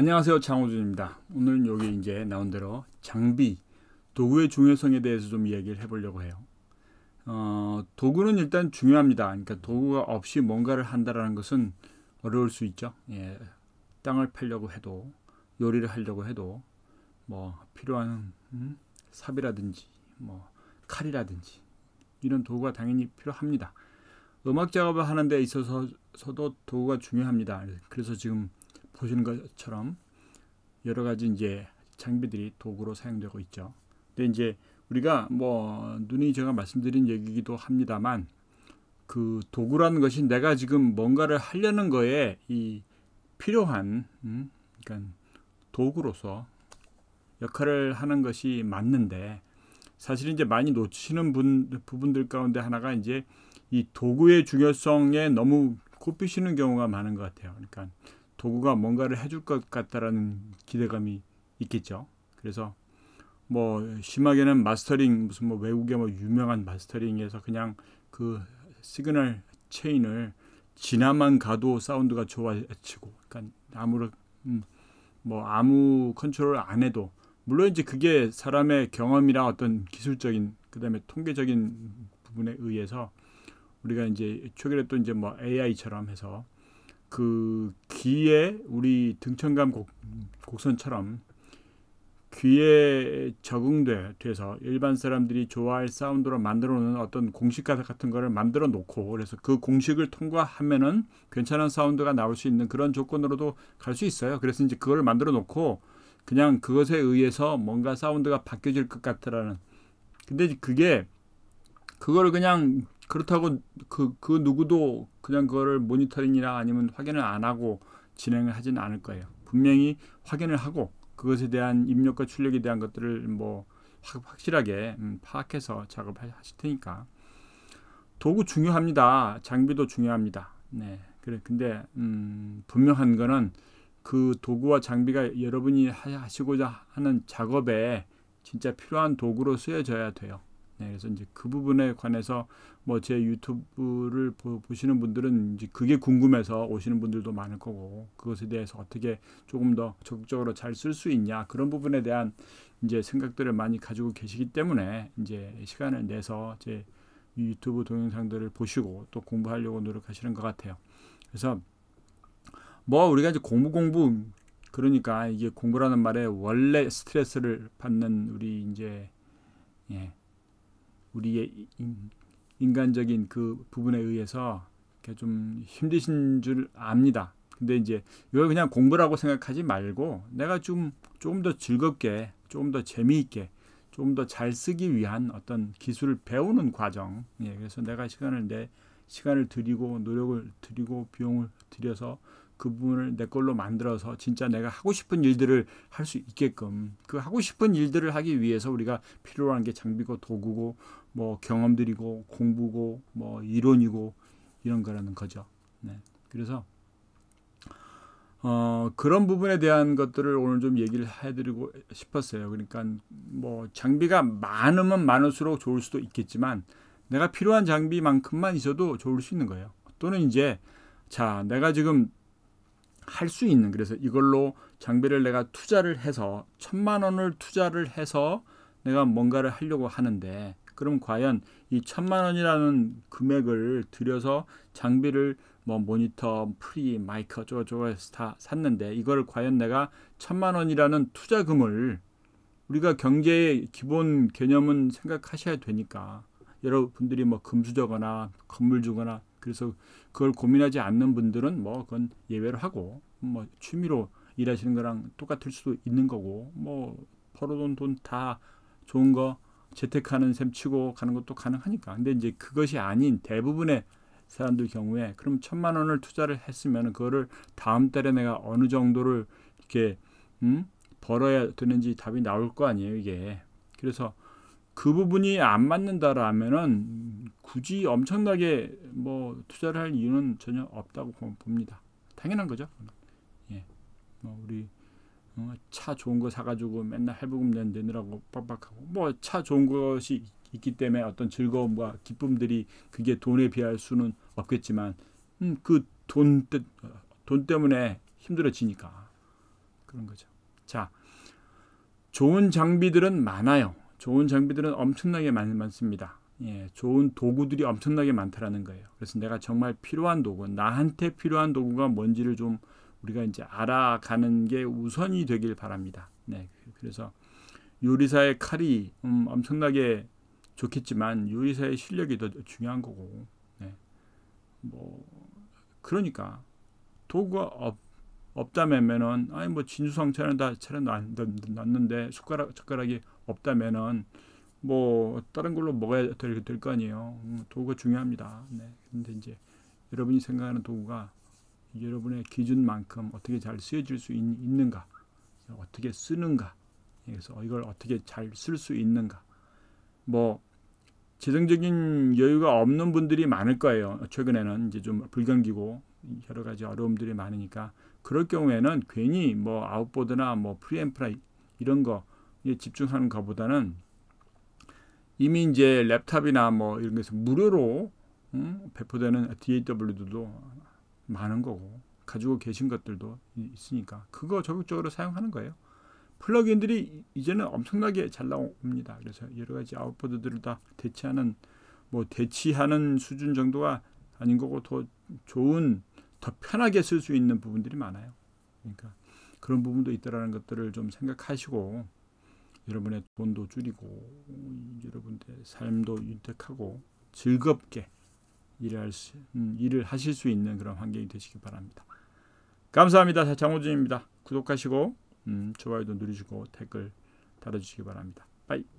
안녕하세요 장호준입니다. 오늘 여기 이제 나온 대로 장비, 도구의 중요성에 대해서 좀 이야기를 해보려고 해요. 어, 도구는 일단 중요합니다. 그러니까 도구가 없이 뭔가를 한다라는 것은 어려울 수 있죠. 예, 땅을 팔려고 해도 요리를 하려고 해도 뭐 필요한 음, 삽이라든지 뭐 칼이라든지 이런 도구가 당연히 필요합니다. 음악 작업을 하는 데 있어서도 도구가 중요합니다. 그래서 지금 보시는 것처럼 여러 가지 이제 장비들이 도구로 사용되고 있죠. 근데 이제 우리가 뭐 눈이 제가 말씀드린 얘기기도 합니다만 그 도구라는 것이 내가 지금 뭔가를 하려는 거에 이 필요한 음, 그러니까 도구로서 역할을 하는 것이 맞는데 사실 이제 많이 놓치는 시 분, 부분들 가운데 하나가 이제 이 도구의 중요성에 너무 꼽히시는 경우가 많은 것 같아요. 그러니까 도구가 뭔가를 해줄 것 같다라는 기대감이 있겠죠. 그래서 뭐 심하게는 마스터링 무슨 뭐 외국의 뭐 유명한 마스터링에서 그냥 그 시그널 체인을 지나만 가도 사운드가 좋아지고 그러니까 아무런 음, 뭐 아무 컨트롤 안 해도 물론 이제 그게 사람의 경험이나 어떤 기술적인 그다음에 통계적인 부분에 의해서 우리가 이제 최근에 또 이제 뭐 AI처럼 해서 그 귀에 우리 등천감 곡, 곡선처럼 귀에 적응돼서 돼 일반 사람들이 좋아할 사운드로 만들어 놓는 어떤 공식 같은 거를 만들어 놓고 그래서 그 공식을 통과하면은 괜찮은 사운드가 나올 수 있는 그런 조건으로도 갈 수 있어요. 그래서 이제 그걸 만들어 놓고 그냥 그것에 의해서 뭔가 사운드가 바뀌어질 것 같더라는 근데 그게 그걸 그냥 그렇다고 그, 그 누구도 그냥 그거를 모니터링이나 아니면 확인을 안 하고 진행을 하진 않을 거예요. 분명히 확인을 하고 그것에 대한 입력과 출력에 대한 것들을 뭐 확실하게 음, 파악해서 작업 하실 테니까 도구 중요합니다. 장비도 중요합니다. 네, 그래. 근데 음, 분명한 거는 그 도구와 장비가 여러분이 하시고자 하는 작업에 진짜 필요한 도구로 쓰여져야 돼요. 네, 그래서 이제 그 부분에 관해서 뭐 제 유튜브를 보, 시는 분들은 이제 그게 궁금해서 오시는 분들도 많을 거고 그것에 대해서 어떻게 조금 더 적극적으로 잘 쓸 수 있냐 그런 부분에 대한 이제 생각들을 많이 가지고 계시기 때문에 이제 시간을 내서 제 유튜브 동영상들을 보시고 또 공부하려고 노력하시는 것 같아요. 그래서 뭐 우리가 이제 공부 공부 그러니까 이게 공부라는 말에 원래 스트레스를 받는 우리 이제 예, 우리의 인간적인 그 부분에 의해서 좀 힘드신 줄 압니다. 근데 이제 이걸 그냥 공부라고 생각하지 말고 내가 좀 조금 더 즐겁게, 조금 더 재미있게, 조금 더잘 쓰기 위한 어떤 기술을 배우는 과정. 예, 그래서 내가 시간을 내 시간을 들이고 노력을 들이고 비용을 들여서 그 부분을 내 걸로 만들어서 진짜 내가 하고 싶은 일들을 할 수 있게끔 그 하고 싶은 일들을 하기 위해서 우리가 필요한 게 장비고 도구고 뭐 경험들이고 공부고 뭐 이론이고 이런 거라는 거죠. 네. 그래서 어, 그런 부분에 대한 것들을 오늘 좀 얘기를 해드리고 싶었어요. 그러니까 뭐 장비가 많으면 많을수록 좋을 수도 있겠지만 내가 필요한 장비만큼만 있어도 좋을 수 있는 거예요. 또는 이제 자 내가 지금 할수 있는 그래서 이걸로 장비를 내가 투자를 해서 천만 원을 투자를 해서 내가 뭔가를 하려고 하는데 그럼 과연 이 천만 원이라는 금액을 들여서 장비를 뭐 모니터, 프리, 마이크 저서다 샀는데 이걸 과연 내가 천만 원이라는 투자금을 우리가 경제의 기본 개념은 생각하셔야 되니까 여러분들이 뭐 금수저거나 건물 주거나 그래서 그걸 고민하지 않는 분들은 뭐 그건 예외로 하고 뭐 취미로 일하시는 거랑 똑같을 수도 있는 거고 뭐 벌어둔 돈다 좋은 거재택하는셈 치고 가는 것도 가능하니까. 근데 이제 그것이 아닌 대부분의 사람들 경우에 그럼 천만 원을 투자를 했으면 그거를 다음 달에 내가 어느 정도를 이렇게 음? 벌어야 되는지 답이 나올 거 아니에요 이게. 그래서 그 부분이 안 맞는다라면은 굳이 엄청나게 뭐 투자를 할 이유는 전혀 없다고 봅니다. 당연한 거죠. 예. 뭐 우리 어, 차 좋은 거 사가지고 맨날 할부금 내느라고 빡빡하고 뭐 차 좋은 것이 있기 때문에 어떤 즐거움과 기쁨들이 그게 돈에 비할 수는 없겠지만 음, 그 돈 돈 때문에 힘들어지니까 그런 거죠. 자, 좋은 장비들은 많아요. 좋은 장비들은 엄청나게 많, 많습니다. 예, 좋은 도구들이 엄청나게 많다라는 거예요. 그래서 내가 정말 필요한 도구, 나한테 필요한 도구가 뭔지를 좀 우리가 이제 알아가는 게 우선이 되길 바랍니다. 네, 그, 그래서 요리사의 칼이 음, 엄청나게 좋겠지만 요리사의 실력이 더 중요한 거고, 네, 뭐 그러니까 도구가 없 없다면은 아니 뭐 진수성 차는 다 차려 놨는데 숟가락 젓가락이 없다면은 뭐 다른 걸로 먹어야 될 거 아니에요. 음, 도구가 중요합니다. 네. 근데 이제 여러분이 생각하는 도구가 여러분의 기준만큼 어떻게 잘 쓰여질 수 있, 는가 어떻게 쓰는가, 그래서 이걸 어떻게 잘 쓸 수 있는가, 뭐 재정적인 여유가 없는 분들이 많을 거예요. 최근에는 이제 좀 불경기고 여러 가지 어려움들이 많으니까 그럴 경우에는 괜히 뭐 아웃보드나 뭐프리앰프라 이런 거에 집중하는 것보다는 이미 이제 랩탑이나 뭐 이런 데서 무료로 음, 배포되는 DAW들도 많은 거고 가지고 계신 것들도 있으니까 그거 적극적으로 사용하는 거예요. 플러그인들이 이제는 엄청나게 잘 나옵니다. 그래서 여러 가지 아웃보드들을 다 대체하는 뭐 대치하는 수준 정도가 아닌 거고 더 좋은 더 편하게 쓸 수 있는 부분들이 많아요. 그러니까 그런 부분도 있다라는 것들을 좀 생각하시고 여러분의 돈도 줄이고 여러분의 삶도 윤택하고 즐겁게 일할 수, 음, 일을 하실 수 있는 그런 환경이 되시기 바랍니다. 감사합니다. 장호준입니다. 구독하시고 음, 좋아요도 누르시고 댓글 달아주시기 바랍니다. 빠이.